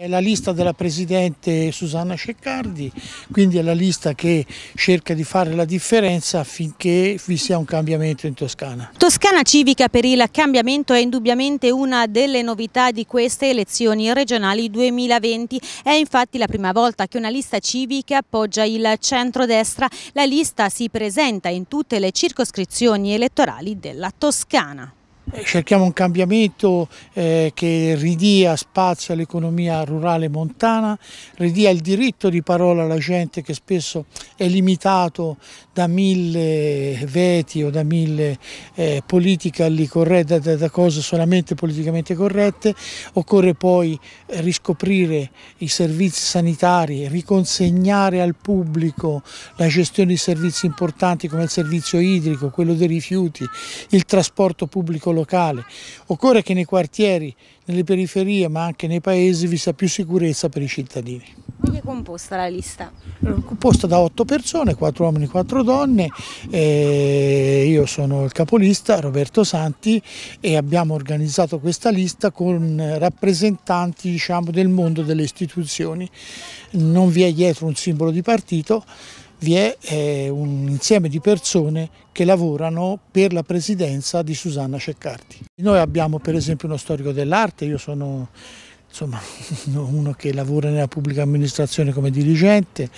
È la lista della Presidente Susanna Ceccardi, quindi è la lista che cerca di fare la differenza affinché vi sia un cambiamento in Toscana. Toscana civica per il cambiamento è indubbiamente una delle novità di queste elezioni regionali 2020. È infatti la prima volta che una lista civica appoggia il centrodestra. La lista si presenta in tutte le circoscrizioni elettorali della Toscana. Eh, cerchiamo un cambiamento eh, che ridia spazio all'economia rurale montana, ridia il diritto di parola alla gente che spesso è limitato da mille veti o da mille eh, politically corrette, da, da, cose solamente politicamente corrette. Occorre poi riscoprire i servizi sanitari, riconsegnare al pubblico la gestione di servizi importanti come il servizio idrico, quello dei rifiuti, il trasporto pubblico locale locale. Occorre che nei quartieri, nelle periferie ma anche nei paesi vi sia più sicurezza per i cittadini. Come è composta la lista? Eh, composta da otto persone, quattro uomini e quattro donne, e eh, io sono il capolista Roberto Santi e abbiamo organizzato questa lista con rappresentanti diciamo, del mondo delle istituzioni. Non vi è dietro un simbolo di partito, vi è eh, un insieme di persone che lavorano per la presidenza di Susanna Ceccardi. Noi abbiamo per esempio uno storico dell'arte, io sono insomma, uno che lavora nella pubblica amministrazione come dirigente,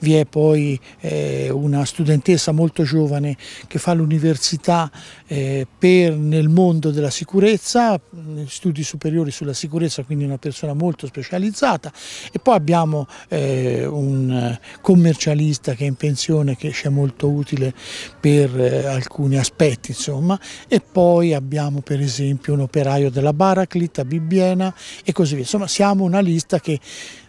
vi è poi eh, una studentessa molto giovane che fa l'università eh, nel mondo della sicurezza, studi superiori sulla sicurezza, quindi una persona molto specializzata e poi abbiamo eh, un commercialista che è in pensione che ci è molto utile per eh, alcuni aspetti insomma e poi abbiamo per esempio un operaio della Baraclit a Bibbiena e così via via. Insomma siamo una lista che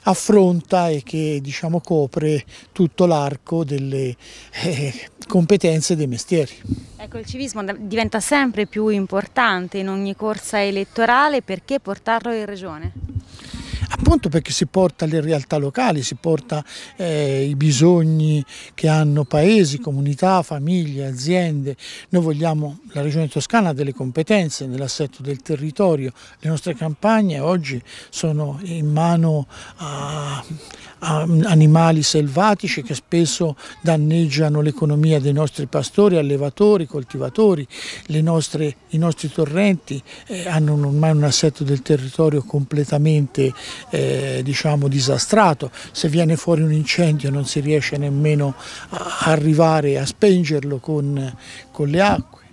affronta e che diciamo, copre tutto l'arco delle eh, competenze dei mestieri. Ecco, il civismo diventa sempre più importante in ogni corsa elettorale, perché portarlo in regione? appunto perché si porta le realtà locali, si porta eh, i bisogni che hanno paesi, comunità, famiglie, aziende. Noi vogliamo, la Regione Toscana delle competenze nell'assetto del territorio, le nostre campagne oggi sono in mano a, a animali selvatici che spesso danneggiano l'economia dei nostri pastori, allevatori, coltivatori, nostre, i nostri torrenti eh, hanno ormai un assetto del territorio completamente eh, eh, diciamo disastrato, se viene fuori un incendio non si riesce nemmeno a arrivare a spengerlo con, con le acque.